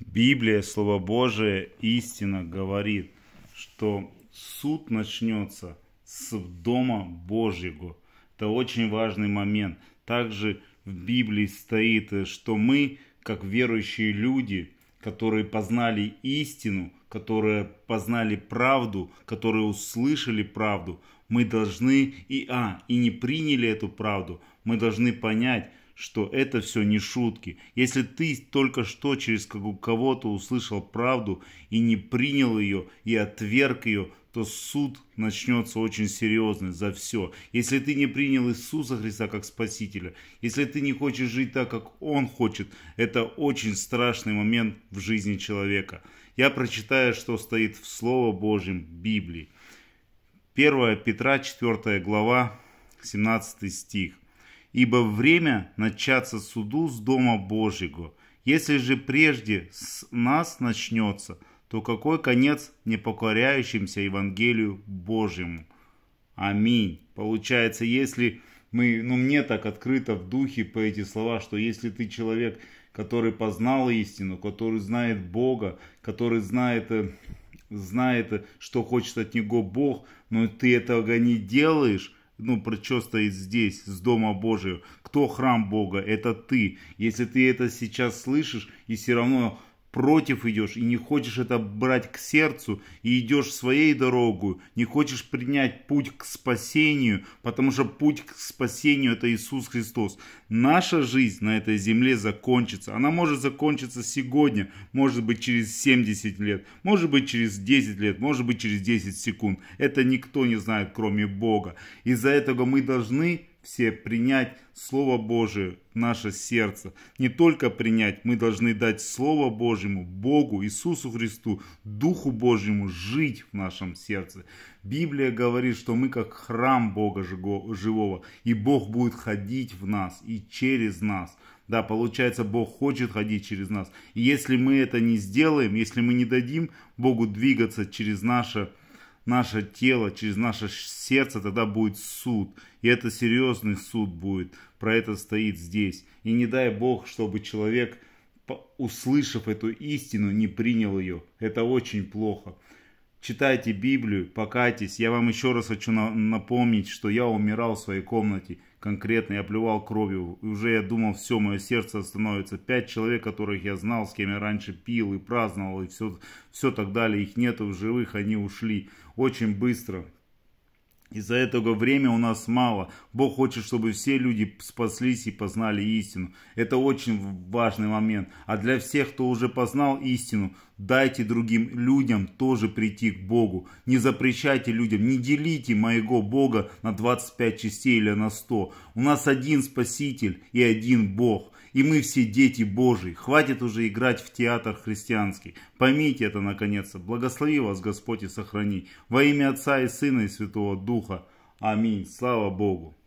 Библия, Слово Божие, истина говорит, что суд начнется с Дома Божьего. Это очень важный момент. Также в Библии стоит, что мы, как верующие люди, которые познали истину, которые познали правду, которые услышали правду, мы должны и а, и не приняли эту правду, мы должны понять, что это все не шутки. Если ты только что через кого-то услышал правду и не принял ее и отверг ее, то суд начнется очень серьезный за все. Если ты не принял Иисуса Христа как Спасителя, если ты не хочешь жить так, как Он хочет, это очень страшный момент в жизни человека. Я прочитаю, что стоит в Слово Божьем Библии. 1 Петра 4 глава 17 стих ибо время начаться суду с Дома Божьего. Если же прежде с нас начнется, то какой конец непокоряющимся Евангелию Божьему? Аминь. Получается, если мы, ну мне так открыто в духе по эти слова, что если ты человек, который познал истину, который знает Бога, который знает, э, знает, что хочет от Него Бог, но ты этого не делаешь, ну, что стоит здесь, с Дома Божьего? Кто храм Бога? Это ты. Если ты это сейчас слышишь и все равно против идешь и не хочешь это брать к сердцу, и идешь своей дорогой, не хочешь принять путь к спасению, потому что путь к спасению это Иисус Христос. Наша жизнь на этой земле закончится. Она может закончиться сегодня, может быть через 70 лет, может быть через 10 лет, может быть через 10 секунд. Это никто не знает, кроме Бога. Из-за этого мы должны все принять Слово Божие в наше сердце. Не только принять, мы должны дать Слово Божьему, Богу, Иисусу Христу, Духу Божьему жить в нашем сердце. Библия говорит, что мы как храм Бога живого, и Бог будет ходить в нас и через нас. Да, получается, Бог хочет ходить через нас. И если мы это не сделаем, если мы не дадим Богу двигаться через наше сердце, наше тело, через наше сердце, тогда будет суд. И это серьезный суд будет. Про это стоит здесь. И не дай Бог, чтобы человек, услышав эту истину, не принял ее. Это очень плохо читайте Библию, покайтесь. Я вам еще раз хочу на- напомнить, что я умирал в своей комнате конкретно, я плевал кровью. И уже я думал, все, мое сердце остановится. Пять человек, которых я знал, с кем я раньше пил и праздновал, и все, все так далее. Их нету в живых, они ушли очень быстро. Из-за этого время у нас мало. Бог хочет, чтобы все люди спаслись и познали истину. Это очень важный момент. А для всех, кто уже познал истину, дайте другим людям тоже прийти к Богу. Не запрещайте людям, не делите моего Бога на 25 частей или на 100. У нас один Спаситель и один Бог. И мы все дети Божьи. Хватит уже играть в театр христианский. Поймите это наконец-то. Благослови вас Господь и сохрани. Во имя Отца и Сына и Святого Духа. Аминь. Слава Богу.